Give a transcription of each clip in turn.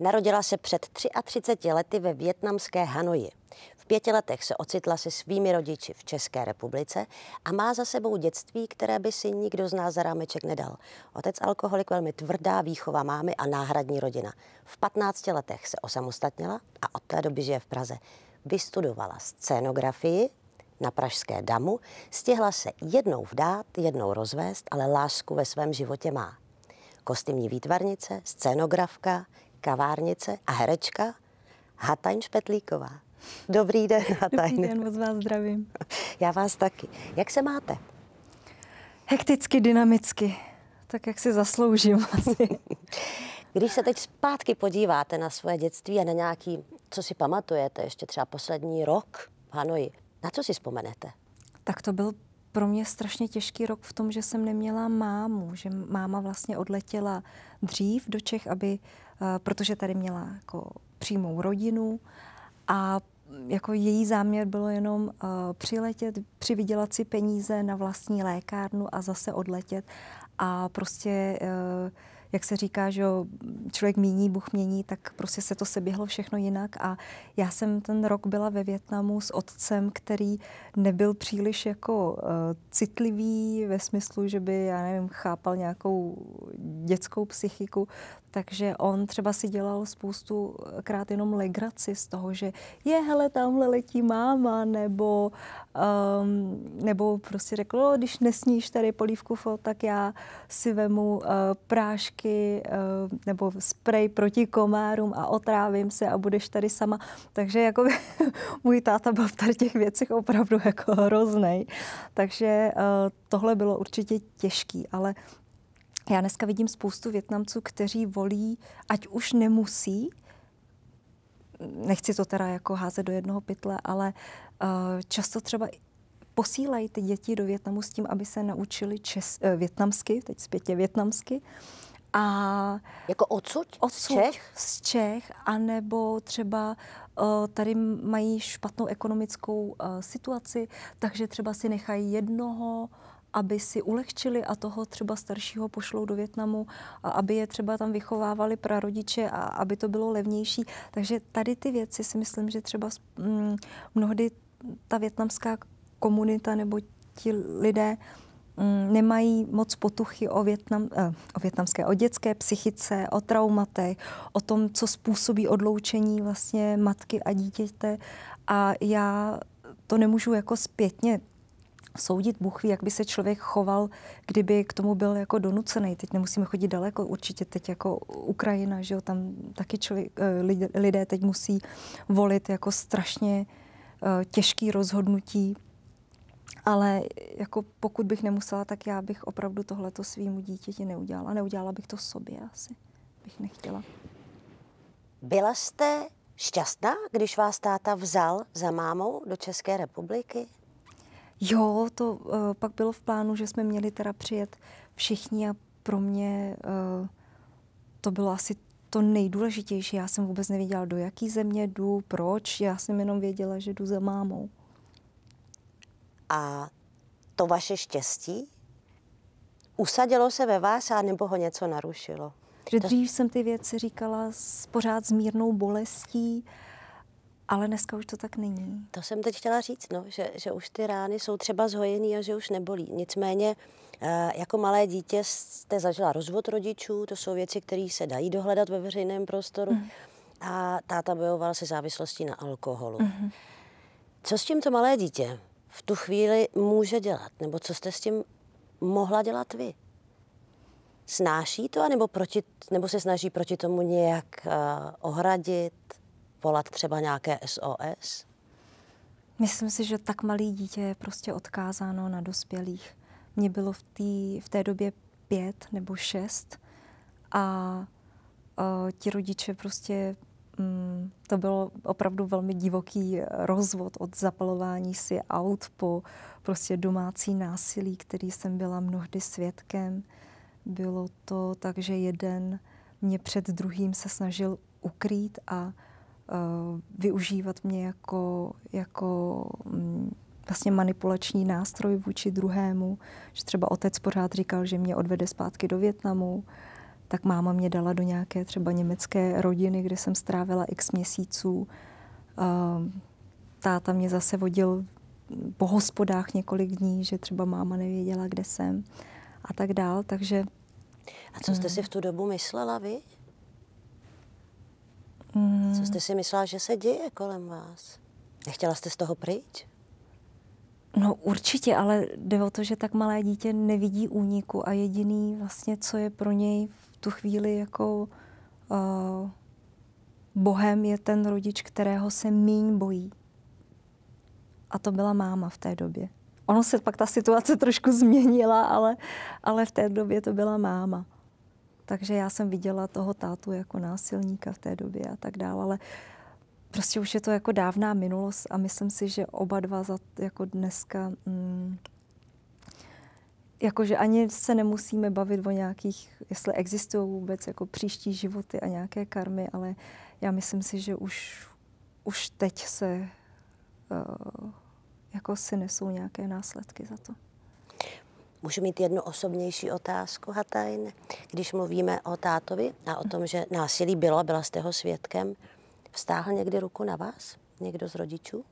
Narodila se před 33 lety ve větnamské Hanoji. V pěti letech se ocitla se svými rodiči v České republice a má za sebou dětství, které by si nikdo z nás za rámeček nedal. Otec alkoholik, velmi tvrdá výchova mámy a náhradní rodina. V 15 letech se osamostatnila a od té doby žije v Praze. Vystudovala scénografii na Pražské damu, stihla se jednou vdát, jednou rozvést, ale lásku ve svém životě má kostymní výtvarnice, scénografka, kavárnice a herečka Hatajn Špetlíková. Dobrý den, Hatajn. Dobrý den, moc vás zdravím. Já vás taky. Jak se máte? Hekticky, dynamicky. Tak, jak si zasloužím asi. Vlastně. Když se teď zpátky podíváte na svoje dětství a na nějaký, co si pamatujete, ještě třeba poslední rok v Hanoji, na co si vzpomenete? Tak to byl pro mě strašně těžký rok v tom, že jsem neměla mámu, že máma vlastně odletěla dřív do Čech, aby, eh, protože tady měla jako přímou rodinu a jako její záměr bylo jenom uh, přiletět, přivydělat si peníze na vlastní lékárnu a zase odletět. A prostě uh, jak se říká, že člověk míní, Bůh mění, tak prostě se to seběhlo všechno jinak. A já jsem ten rok byla ve Větnamu s otcem, který nebyl příliš jako uh, citlivý ve smyslu, že by, já nevím, chápal nějakou dětskou psychiku, takže on třeba si dělal spoustu eh, krát jenom legraci z toho, že je, hele, tamhle letí máma, nebo, um, nebo prostě řekl, no, když nesníš tady polívku, tak já si vemu uh, prášky pračky eh, nebo sprej proti komárům a otrávím se a budeš tady sama. Takže jako by, můj táta byl v tady těch věcech opravdu jako hroznej. Takže eh, tohle bylo určitě těžký, ale já dneska vidím spoustu Větnamců, kteří volí, ať už nemusí, nechci to teda jako házet do jednoho pytle, ale eh, často třeba posílají ty děti do Větnamu s tím, aby se naučili čes, větnamsky, teď zpětě větnamsky, uh, a jako odsud? odsud z Čech? Z Čech, anebo třeba uh, tady mají špatnou ekonomickou uh, situaci, takže třeba si nechají jednoho aby si ulehčili a toho třeba staršího pošlou do Větnamu, a aby je třeba tam vychovávali prarodiče a aby to bylo levnější. Takže tady ty věci si myslím, že třeba mm, mnohdy ta větnamská komunita nebo ti lidé Mm, nemají moc potuchy o, větnam, eh, o větnamské, o dětské psychice, o traumatech, o tom, co způsobí odloučení vlastně matky a dítěte. A já to nemůžu jako zpětně soudit, Bůh ví, jak by se člověk choval, kdyby k tomu byl jako donucený. Teď nemusíme chodit daleko, určitě teď jako Ukrajina, že jo, tam taky člověk, eh, lidé teď musí volit jako strašně eh, těžký rozhodnutí ale jako pokud bych nemusela, tak já bych opravdu tohleto svým dítěti neudělala. Neudělala bych to sobě asi. Bych nechtěla. Byla jste šťastná, když vás táta vzal za mámou do České republiky? Jo, to uh, pak bylo v plánu, že jsme měli teda přijet všichni a pro mě uh, to bylo asi to nejdůležitější. Já jsem vůbec nevěděla, do jaký země jdu, proč. Já jsem jenom věděla, že jdu za mámou. A to vaše štěstí usadilo se ve vás a nebo ho něco narušilo? Že dřív jsem ty věci říkala s, pořád s mírnou bolestí, ale dneska už to tak není. To jsem teď chtěla říct, no, že, že už ty rány jsou třeba zhojený a že už nebolí. Nicméně eh, jako malé dítě jste zažila rozvod rodičů, to jsou věci, které se dají dohledat ve veřejném prostoru. Mm. A táta bojovala se závislostí na alkoholu. Mm-hmm. Co s tímto malé dítě? v tu chvíli může dělat? Nebo co jste s tím mohla dělat vy? Snáší to, anebo proti, nebo se snaží proti tomu nějak uh, ohradit, volat třeba nějaké SOS? Myslím si, že tak malý dítě je prostě odkázáno na dospělých. Mně bylo v, tý, v té době pět nebo šest a uh, ti rodiče prostě mm, to bylo opravdu velmi divoký eh, rozvod od zapalování si aut po prostě domácí násilí, který jsem byla mnohdy svědkem. Bylo to tak, že jeden mě před druhým se snažil ukrýt a uh, využívat mě jako, jako um, vlastně manipulační nástroj vůči druhému. Že třeba otec pořád říkal, že mě odvede zpátky do Větnamu. Uh, tak máma mě dala do nějaké třeba německé rodiny, kde jsem strávila x měsíců. Ehm, táta mě zase vodil po hospodách několik dní, že třeba máma nevěděla, kde jsem a tak dál, takže... A co jste eh. si v tu dobu myslela vy? Mm. Co jste si myslela, že se děje kolem vás? Nechtěla jste z toho pryč? No určitě, ale jde o to, že tak malé dítě nevidí úniku a jediný vlastně, co je pro něj v tu chvíli jako uh, bohem je ten rodič, kterého se míň bojí. A to byla máma v té době. Ono se pak ta situace trošku změnila, ale, ale v té době to byla máma. Takže já jsem viděla toho tátu jako násilníka v té době a tak dále, ale prostě už je to jako dávná minulost a myslím si, že oba dva za, jako dneska mm, Jakože ani se nemusíme bavit o nějakých, jestli existují vůbec jako příští životy a nějaké karmy, ale já myslím si, že už, už teď se uh, jako si nesou nějaké následky za to. Můžu mít jednu osobnější otázku, Hatajn? Když mluvíme o tátovi a o tom, že násilí bylo a byla jste ho svědkem, vztáhl někdy ruku na vás? Někdo z rodičů? Uh,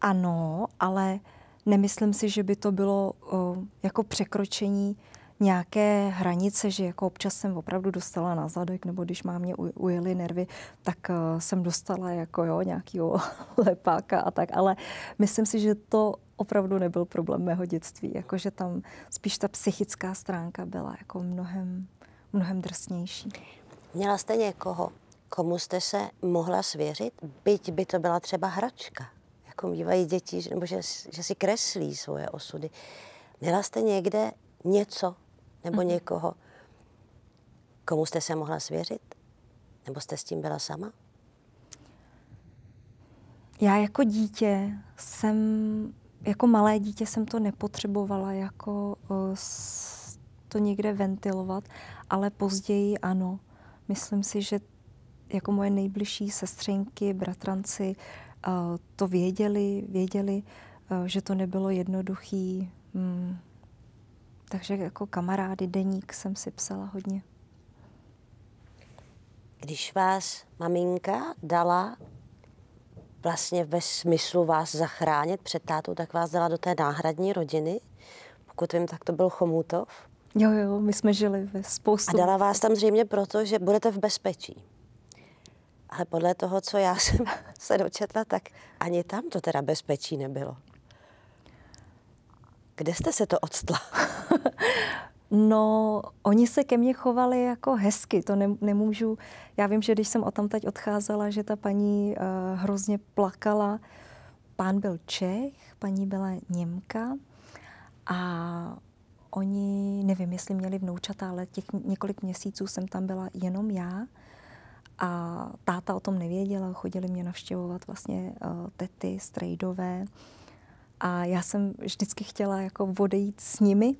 ano, ale Nemyslím si, že by to bylo o, eh, jako překročení nějaké hranice, že jako občas jsem opravdu dostala na zadek, nebo když má mě ujeli nervy, tak uh, jsem dostala jako jo, nějakýho lepáka a tak, ale myslím si, že to opravdu nebyl problém mého dětství, jakože tam spíš ta psychická stránka byla jako mnohem, mnohem drsnější. Měla jste někoho, komu jste se mohla svěřit, byť by to byla třeba hračka? jako mývají děti, nebo že, že si kreslí svoje osudy. Měla jste někde něco nebo mm-hmm. někoho, komu jste se mohla svěřit? Nebo jste s tím byla sama? Já jako dítě jsem, jako malé dítě jsem to nepotřebovala jako eh, to někde ventilovat, ale později ano. Myslím si, že jako moje nejbližší sestřenky, bratranci, to věděli, věděli, že to nebylo jednoduchý. Hmm. Takže jako kamarády, deník jsem si psala hodně. Když vás maminka dala vlastně ve smyslu vás zachránit před tátou, tak vás dala do té náhradní rodiny. Pokud vím, tak to byl Chomutov. Jo, jo, my jsme žili ve spoustu. A dala vás tam zřejmě proto, že budete v bezpečí. Ale podle toho, co já jsem se dočetla, tak ani tam to teda bezpečí nebylo. Kde jste se to odstla? No, oni se ke mně chovali jako hezky, to ne, nemůžu. Já vím, že když jsem o tam teď odcházela, že ta paní uh, hrozně plakala. Pán byl Čech, paní byla Němka a oni, nevím, jestli měli vnoučata, ale těch několik měsíců jsem tam byla jenom já. A táta o tom nevěděla, chodili mě navštěvovat vlastně uh, tety, strejdové. A já jsem vždycky chtěla jako odejít s nimi.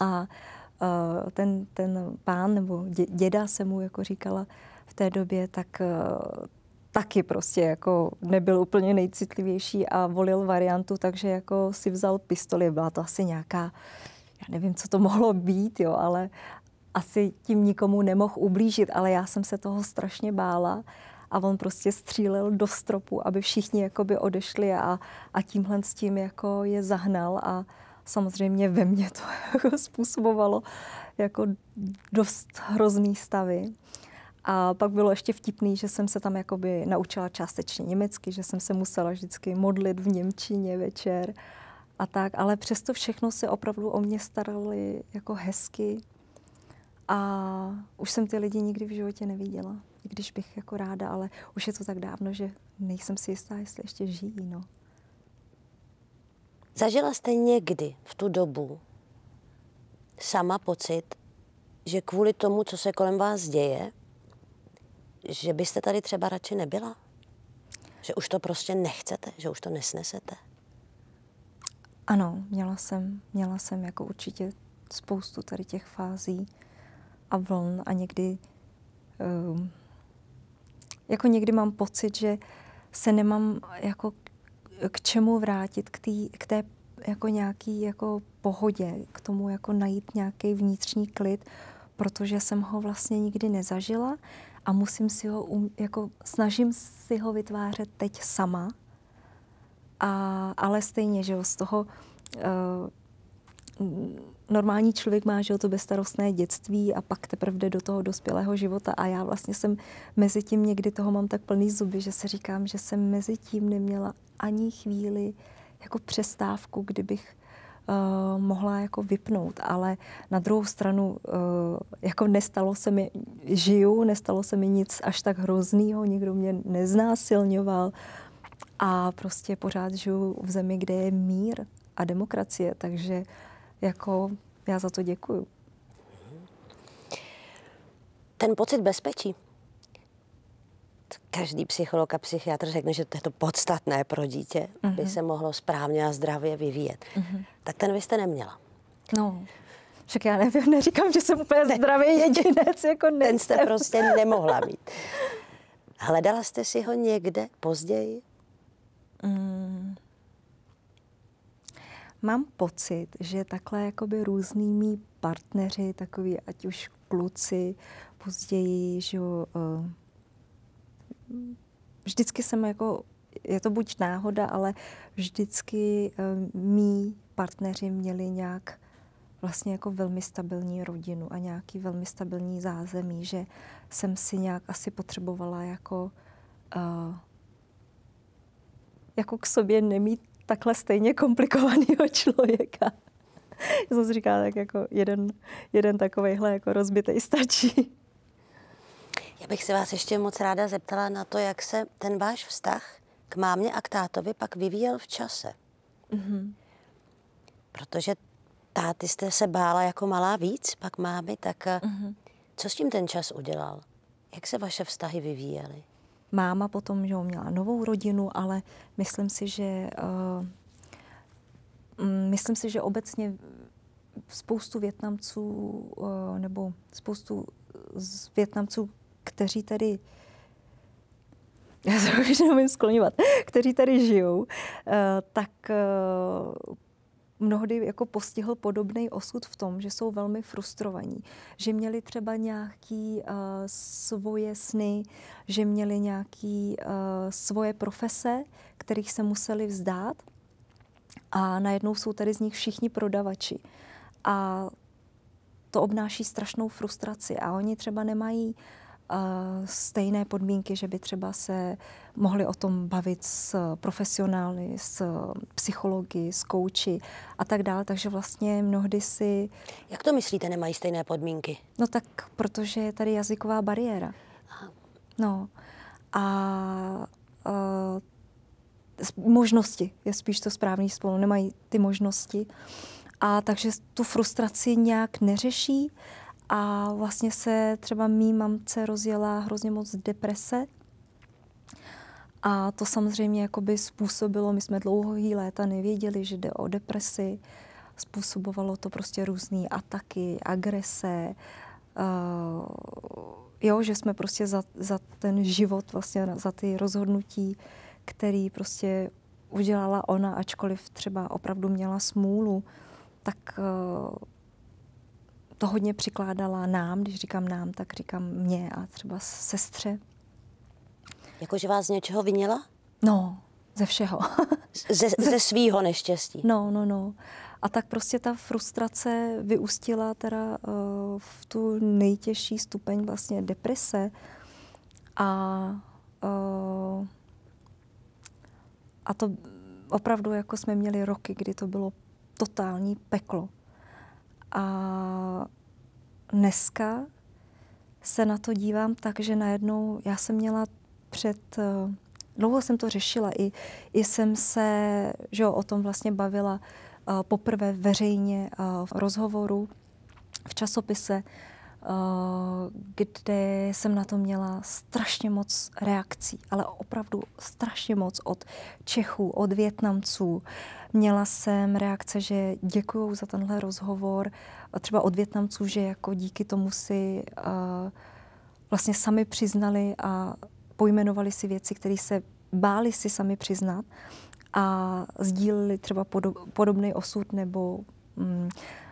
A uh, ten, ten pán nebo děda se mu jako říkala v té době, tak uh, taky prostě jako nebyl úplně nejcitlivější a volil variantu, takže jako si vzal pistoli. Byla to asi nějaká já nevím, co to mohlo být, jo, ale, asi tím nikomu nemohl ublížit, ale já jsem se toho strašně bála a on prostě střílel do stropu, aby všichni jakoby odešli a, a tímhle s tím jako je zahnal a samozřejmě ve mně to jako způsobovalo jako dost hrozný stavy. A pak bylo ještě vtipný, že jsem se tam jakoby naučila částečně německy, že jsem se musela vždycky modlit v Němčině večer a tak, ale přesto všechno se opravdu o mě starali jako hezky, a už jsem ty lidi nikdy v životě neviděla, i když bych jako ráda, ale už je to tak dávno, že nejsem si jistá, jestli ještě žijí. No. Zažila jste někdy v tu dobu sama pocit, že kvůli tomu, co se kolem vás děje, že byste tady třeba radši nebyla? Že už to prostě nechcete, že už to nesnesete? Ano, měla jsem, měla jsem jako určitě spoustu tady těch fází, a vln a někdy um, jako někdy mám pocit, že se nemám jako k čemu vrátit, k, tý, k té jako nějaký jako pohodě, k tomu jako najít nějaký vnitřní klid, protože jsem ho vlastně nikdy nezažila a musím si ho, um, jako snažím si ho vytvářet teď sama, a, ale stejně, že jo, z toho uh, normální člověk má že to bezstarostné dětství a pak teprve jde do toho dospělého života a já vlastně jsem mezi tím někdy toho mám tak plný zuby, že se říkám, že jsem mezi tím neměla ani chvíli jako přestávku, kdybych Uh, mohla jako vypnout, ale na druhou stranu uh, jako nestalo se mi, žiju, nestalo se mi nic až tak hroznýho, nikdo mě neznásilňoval a prostě pořád žiju v zemi, kde je mír a demokracie, takže uh, jako já za to děkuju. Ten pocit bezpečí. Každý psycholog a psychiatr řekne, že to je to podstatné pro dítě, uh-huh. aby mhm. se mohlo správně a zdravě vyvíjet. Uh-huh. Tak ten vy jste neměla. No. Však já nevím, neříkám, že jsem úplně zdravý jedinec, jako Ten jste prostě nemohla mít. Hledala jste si ho někde později? Mm, mám pocit, že takhle jakoby různými partneři, takový ať už kluci, později, že uh, vždycky jsem jako, je to buď náhoda, ale vždycky eh, mý partneři měli nějak vlastně jako velmi stabilní rodinu a nějaký velmi stabilní zázemí, že jsem si nějak asi potřebovala jako uh, jako k sobě nemít takhle stejně komplikovaného člověka. Já jsem si říkala, tak jako jeden, jeden takovejhle jako rozbitej stačí. Já bych se vás ještě moc ráda zeptala na to, jak se ten váš vztah k mámě a k tátovi pak vyvíjel v čase. Mm-hmm. Protože táty jste se bála jako malá víc, pak mámy, tak mm-hmm. co s tím ten čas udělal? Jak se vaše vztahy vyvíjely? máma potom, že měla novou rodinu, ale myslím si, že uh, myslím si, že obecně spoustu Větnamců uh, eh, nebo spoustu z Větnamců, kteří tady já se už nemůžu skloňovat, kteří tady žijou, uh, tak uh, mnohdy jako postihl podobný osud v tom, že jsou velmi frustrovaní, že měli třeba nějaký uh, svoje sny, že měli nějaký uh, svoje profese, kterých se museli vzdát a najednou jsou tady z nich všichni prodavači. A to obnáší strašnou frustraci a oni třeba nemají uh, stejné podmínky, že by třeba se mohli o tom bavit s profesionály, s psychologi, s kouči a tak dále. Takže vlastně mnohdy si... Jak to myslíte, nemají stejné podmínky? No tak, protože je tady jazyková bariéra. No a, a možnosti, je spíš to správný spolu, nemají ty možnosti. A takže tu frustraci nějak neřeší a vlastně se třeba mý mamce rozjela hrozně moc deprese. A to samozřejmě jakoby způsobilo, my jsme dlouhý léta nevěděli, že jde o depresi, způsobovalo to prostě různé ataky, agrese, uh, jo, že jsme prostě za, za ten život, vlastně za ty rozhodnutí, který prostě udělala ona, ačkoliv třeba opravdu měla smůlu, tak uh, to hodně přikládala nám, když říkám nám, tak říkám mě a třeba sestře. Jakože vás z něčeho vinila? No, ze všeho. ze, ze svýho neštěstí? No, no, no. A tak prostě ta frustrace vyústila teda uh, v tu nejtěžší stupeň vlastně deprese a uh, a to opravdu jako jsme měli roky, kdy to bylo totální peklo. A dneska se na to dívám tak, že najednou já jsem měla před, eh, dlouho jsem to řešila, i, i jsem se že jo, o tom vlastně bavila eh, poprvé veřejně eh, v rozhovoru v časopise Eh, kde jsem na to měla strašně moc reakcí, ale opravdu strašně moc od Čechů, od Větnamců. Měla jsem reakce, že děkuju za tenhle rozhovor, třeba od Větnamců, že jako díky tomu si uh, vlastně sami přiznali a pojmenovali si věci, které se báli si sami přiznat a sdíleli třeba podob, podobný osud nebo mm,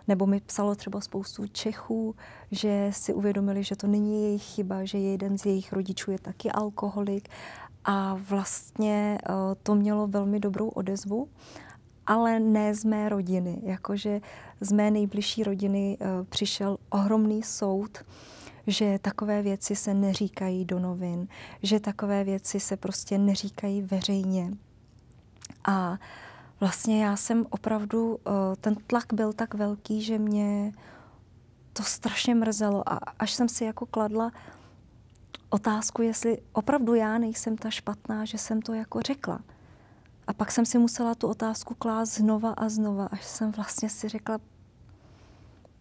nebo mi psalo třeba spoustu Čechů, že si uvědomili, že to není jejich chyba, že jeden z jejich rodičů je taky alkoholik. A vlastně eh, to mělo velmi dobrou odezvu ale ne z mé rodiny. Jakože z mé nejbližší rodiny eh, přišel ohromný soud, že takové věci se neříkají do novin, že takové věci se prostě neříkají veřejně. A uh, vlastně já jsem opravdu, eh, ten tlak byl tak velký, že mě to strašně mrzelo a až jsem si jako kladla otázku, jestli opravdu já nejsem ta špatná, že jsem to jako řekla. A pak jsem si musela tu otázku klást znova a znova, až jsem vlastně si řekla,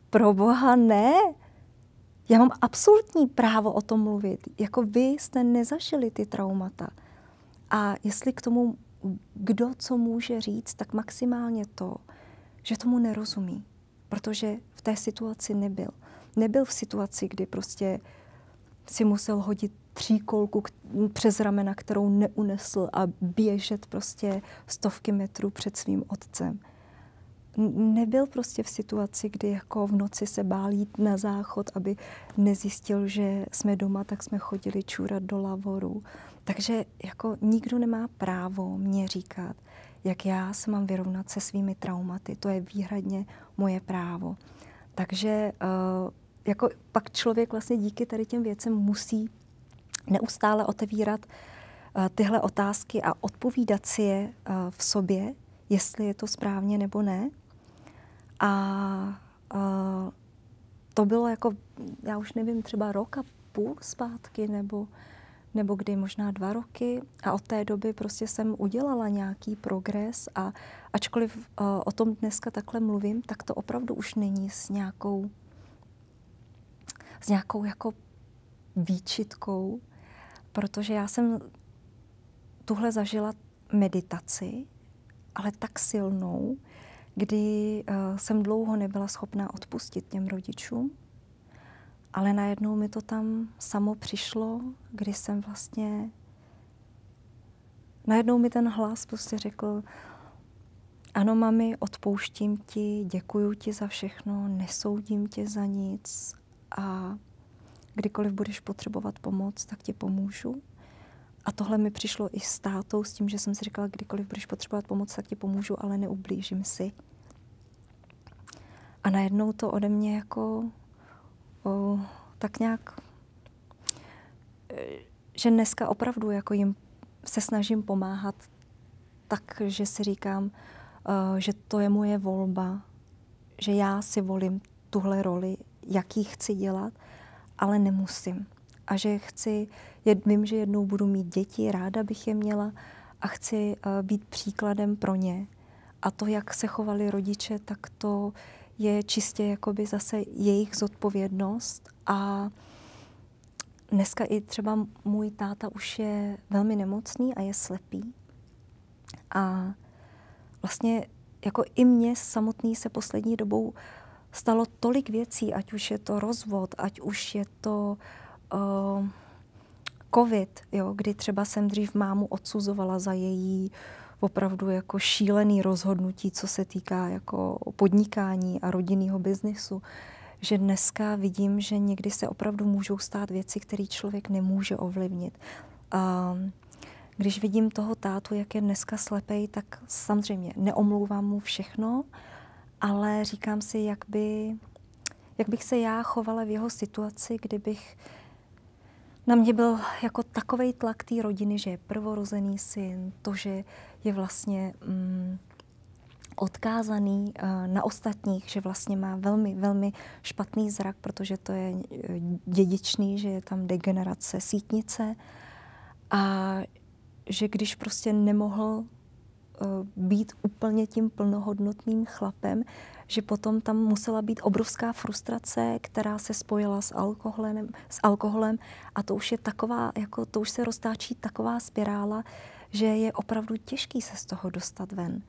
pro boha ne, já mám absolutní právo o tom mluvit. Jako vy jste nezažili ty traumata. A jestli k tomu kdo co může říct, tak maximálně to, že tomu nerozumí, protože v té situaci nebyl. Nebyl v situaci, kdy prostě si musel hodit tříkolku k- přes ramena, kterou neunesl a běžet prostě stovky metrů před svým otcem nebyl prostě v situaci, kdy jako v noci se bál jít na záchod, aby nezjistil, že jsme doma, tak jsme chodili čůrat do lavoru. Takže jako nikdo nemá právo mě říkat, jak já se mám vyrovnat se svými traumaty. To je výhradně moje právo. Takže uh, jako pak člověk vlastně díky tady těm věcem musí neustále otevírat uh, tyhle otázky a odpovídat si je uh, v sobě, jestli je to správně nebo ne. A, a to bylo jako, já už nevím, třeba rok a půl zpátky, nebo, nebo kdy možná dva roky. A od té doby prostě jsem udělala nějaký progres a ačkoliv a, e, o tom dneska takhle mluvím, tak to opravdu už není s nějakou, s nějakou jako výčitkou, protože já jsem tuhle zažila meditaci, ale tak silnou, kdy uh, jsem dlouho nebyla schopná odpustit těm rodičům, ale najednou mi to tam samo přišlo, kdy jsem vlastně... Najednou mi ten hlas prostě řekl, ano, mami, odpouštím ti, děkuju ti za všechno, nesoudím tě za nic a kdykoliv budeš potřebovat pomoc, tak ti pomůžu. A tohle mi přišlo i s tátou, s tím, že jsem si říkala, kdykoliv budeš potřebovat pomoc, tak ti pomůžu, ale neublížím si. A najednou to ode mě jako o, tak nějak, e, že dneska opravdu jako jim se snažím pomáhat tak, že si říkám, uh, že to je moje volba, že já si volím tuhle roli, jaký chci dělat, ale nemusím. A že chci, jed, vím, že jednou budu mít děti, ráda bych je měla a chci uh, být příkladem pro ně. A to, jak se chovali rodiče, tak to je čistě jakoby zase jejich zodpovědnost a dneska i třeba můj táta už je velmi nemocný a je slepý a vlastně jako i mě samotný se poslední dobou stalo tolik věcí, ať už je to rozvod, ať už je to uh, covid, jo, kdy třeba jsem dřív mámu odsuzovala za její uh, opravdu jako šílený rozhodnutí, co se týká jako podnikání a rodinného biznisu, že dneska vidím, že někdy se opravdu můžou stát věci, které člověk nemůže ovlivnit. A když vidím toho tátu, jak je dneska slepej, tak samozřejmě neomlouvám mu všechno, ale říkám si, jak, by, jak bych se já chovala v jeho situaci, kdybych na mě byl jako takový tlak té rodiny, že je prvorozený syn, to, že je vlastně mm, odkázaný eh, na ostatních, že vlastně má velmi, velmi špatný zrak, protože to je eh, dědičný, že je tam degenerace sítnice a že když prostě nemohl eh, být úplně tím plnohodnotným chlapem, že potom tam musela být obrovská frustrace, která se spojila s alkoholem, s alkoholem a to už je taková, jako to už se roztáčí taková spirála, že je opravdu těžký se z toho dostat ven.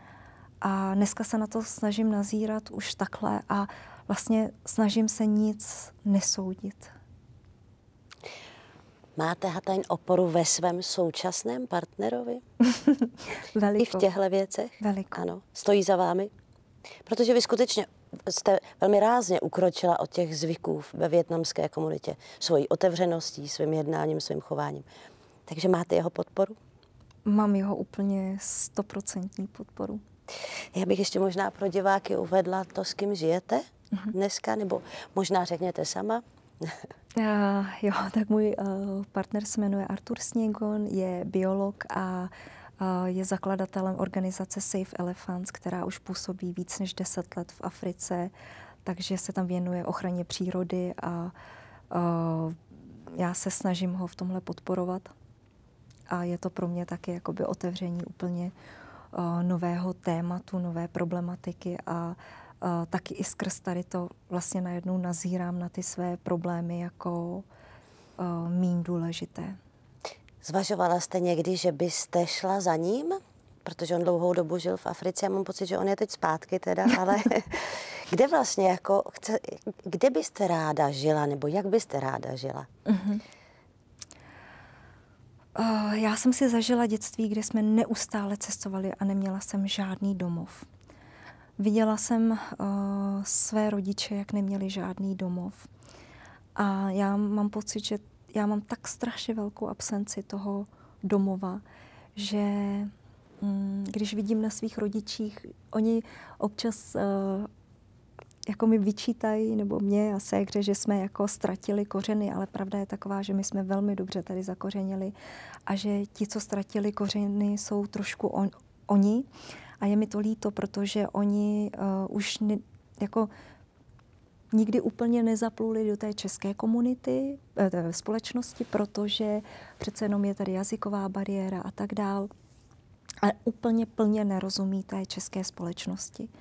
A dneska se na to snažím nazírat už takhle a vlastně snažím se nic nesoudit. Máte Hatajn oporu ve svém současném partnerovi? I v těchto věcech? Veliko. Ano. Stojí za vámi? Protože vy skutečně jste velmi rázně ukročila od těch zvyků ve větnamské komunitě. Svojí otevřeností, svým jednáním, svým chováním. Takže máte jeho podporu? mám jeho úplně stoprocentní podporu. Já bych ještě možná pro diváky uvedla to, s kým žijete uh dneska, nebo možná řekněte sama. uh, jo, tak můj uh, partner se jmenuje Artur Sněgon, je biolog a eh, je zakladatelem organizace Safe Elephants, která už působí víc než 10 let v Africe, takže se tam věnuje ochraně přírody a, a já se snažím ho v tomhle podporovat a je to pro mě taky jakoby otevření úplně uh, nového tématu, nové problematiky a uh, taky i skrz tady to vlastně najednou nazírám na ty své problémy jako uh, eh, méně důležité. Zvažovala jste někdy, že byste šla za ním? Protože on dlouhou dobu žil v Africe, a mám pocit, že on je teď zpátky teda, ale kde vlastně jako, chce, kde byste ráda žila, nebo jak byste ráda žila? Uh-huh. Eh, já jsem si zažila dětství, kde jsme neustále cestovali a neměla jsem žádný domov. Viděla jsem uh, své rodiče, jak neměli žádný domov. A já mám pocit, že já mám tak strašně velkou absenci toho domova, že mm, když vidím na svých rodičích, oni občas uh, jako mi vyčítají, nebo mě a ségře, že jsme jako ztratili kořeny, ale pravda je taková, že my jsme velmi dobře tady zakořenili a že ti, co ztratili kořeny, jsou trošku on, oni a je mi to líto, protože oni uh, už ne, jako nikdy úplně nezapluli do té české komunity, eh, té společnosti, protože přece jenom je tady jazyková bariéra a tak dál. A úplně plně nerozumí té české společnosti. Uh,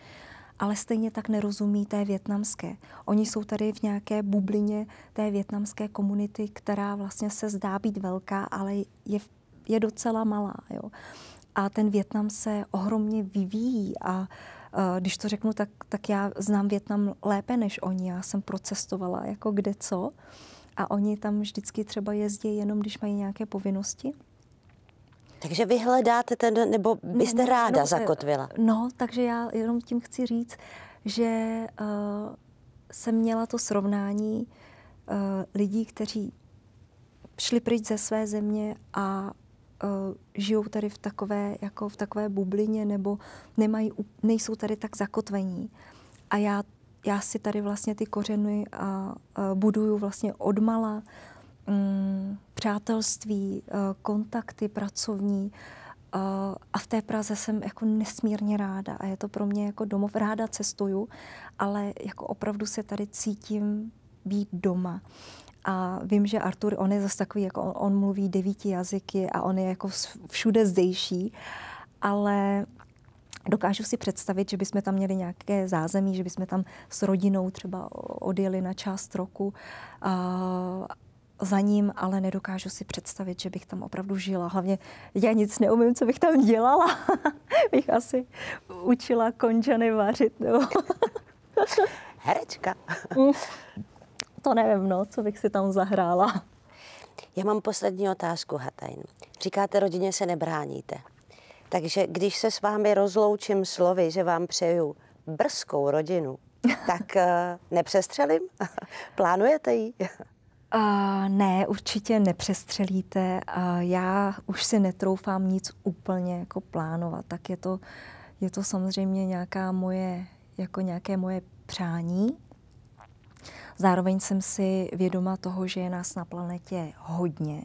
ale stejně tak nerozumí té větnamské. Oni jsou tady v nějaké bublině té větnamské komunity, která vlastně se zdá být velká, ale je, je docela malá. Jo. A ten Větnam se ohromně vyvíjí a e, když to řeknu, tak, tak já znám Větnam lépe než oni. Já jsem procestovala jako kde co a oni tam vždycky třeba jezdí jenom, když mají nějaké povinnosti. Takže vy hledáte ten, nebo byste no, ráda no, zakotvila? No, takže já jenom tím chci říct, že uh, jsem měla to srovnání uh, lidí, kteří šli pryč ze své země a uh, žijou tady v takové, jako v takové bublině nebo nemají, nejsou tady tak zakotvení. A já, já si tady vlastně ty kořeny a, a buduju vlastně odmala. mala mm, přátelství, eh, kontakty pracovní eh, a v té Praze jsem jako nesmírně ráda a je to pro mě jako domov. Ráda cestuju, ale jako opravdu se tady cítím být doma. A vím, že Artur, on je zase takový, jako on, on mluví devíti jazyky a on je jako všude zdejší, ale dokážu si představit, že bychom tam měli nějaké zázemí, že bychom tam s rodinou třeba odjeli na část roku a, za ním, ale nedokážu si představit, že bych tam opravdu žila. Hlavně já nic neumím, co bych tam dělala. bych asi učila konžany vařit. Nebo Herečka. to nevím, no, co bych si tam zahrála. Já mám poslední otázku, Hatajn. Říkáte, rodině se nebráníte. Takže když se s vámi rozloučím slovy, že vám přeju brzkou rodinu, tak eh, nepřestřelím? Plánujete ji? Uh, ne, určitě nepřestřelíte. Uh, já už si netroufám nic úplně jako plánovat. Tak je to, je to samozřejmě nějaká moje, jako nějaké moje přání. Zároveň jsem si vědoma toho, že je nás na planetě hodně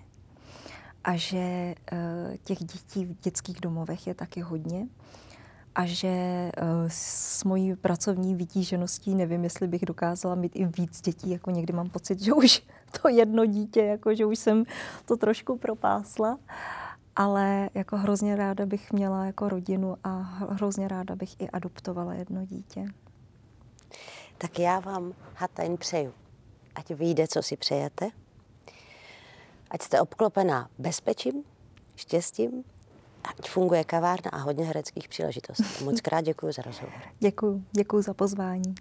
a že uh, těch dětí v dětských domovech je taky hodně a že uh, s mojí pracovní vytížeností nevím, jestli bych dokázala mít i víc dětí, jako někdy mám pocit, že už to jedno dítě, jako že už jsem to trošku propásla. Ale jako hrozně ráda bych měla jako rodinu a hrozně ráda bych i adoptovala jedno dítě. Tak já vám Hatajn přeju. Ať vyjde, co si přejete. Ať jste obklopená bezpečím, štěstím, ať funguje kavárna a hodně hereckých příležitostí. Moc krát děkuji za rozhovor. Děkuji, děkuji za pozvání.